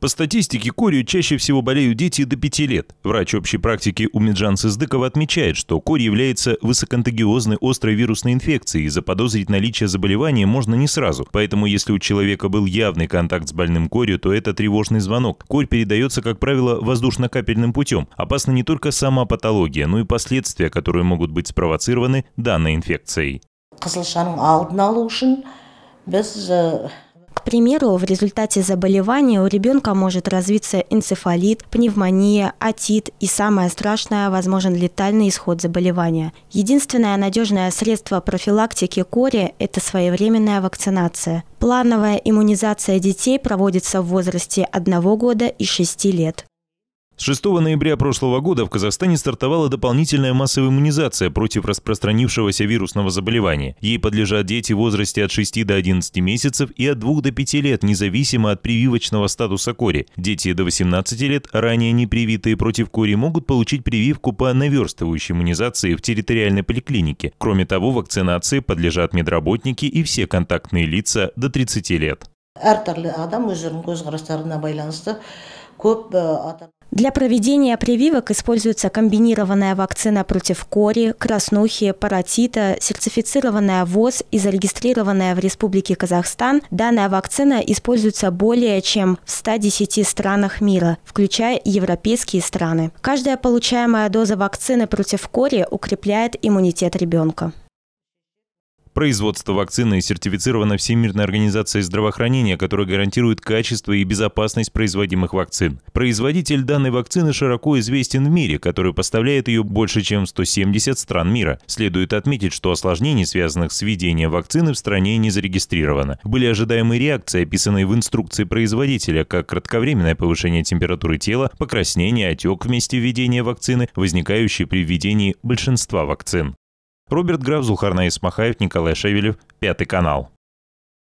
По статистике, корью чаще всего болеют дети до 5 лет. Врач общей практики Умиджан Сыздыкова отмечает, что корь является высоконтагиозной острой вирусной инфекцией, и заподозрить наличие заболевания можно не сразу. Поэтому, если у человека был явный контакт с больным корью, то это тревожный звонок. Корь передается, как правило, воздушно-капельным путем. Опасна не только сама патология, но и последствия, которые могут быть спровоцированы данной инфекцией примеру, в результате заболевания у ребенка может развиться энцефалит, пневмония, атит и самое страшное – возможен летальный исход заболевания. Единственное надежное средство профилактики кори – это своевременная вакцинация. Плановая иммунизация детей проводится в возрасте 1 года и 6 лет. 6 ноября прошлого года в Казахстане стартовала дополнительная массовая иммунизация против распространившегося вирусного заболевания. Ей подлежат дети в возрасте от 6 до 11 месяцев и от 2 до 5 лет, независимо от прививочного статуса кори. Дети до 18 лет, ранее не привитые против кори, могут получить прививку по наверстывающей иммунизации в территориальной поликлинике. Кроме того, вакцинации подлежат медработники и все контактные лица до 30 лет. әртүрлі адам өздерінің для проведения прививок используется комбинированная вакцина против кори, краснухи, паротита, сертифицированная ВОЗ и зарегистрированная в Республике Казахстан. Данная вакцина используется более чем в 110 странах мира, включая европейские страны. Каждая получаемая доза вакцины против кори укрепляет иммунитет ребенка. Производство вакцины сертифицировано Всемирной организацией здравоохранения, которая гарантирует качество и безопасность производимых вакцин. Производитель данной вакцины широко известен в мире, который поставляет ее больше, чем 170 стран мира. Следует отметить, что осложнений, связанных с введением вакцины, в стране не зарегистрировано. Были ожидаемые реакции, описанные в инструкции производителя, как кратковременное повышение температуры тела, покраснение, отек в месте введения вакцины, возникающие при введении большинства вакцин. Роберт Граф, Зухарна Исмахаев, Николай Шевелев, Пятый канал.